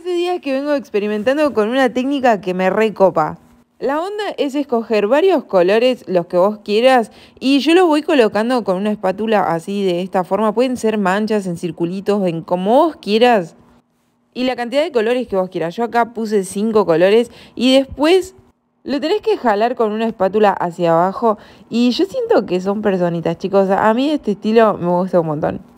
Hace días que vengo experimentando con una técnica que me recopa. La onda es escoger varios colores, los que vos quieras, y yo los voy colocando con una espátula así de esta forma. Pueden ser manchas, en circulitos, en como vos quieras. Y la cantidad de colores que vos quieras. Yo acá puse cinco colores y después lo tenés que jalar con una espátula hacia abajo y yo siento que son personitas, chicos. A mí este estilo me gusta un montón.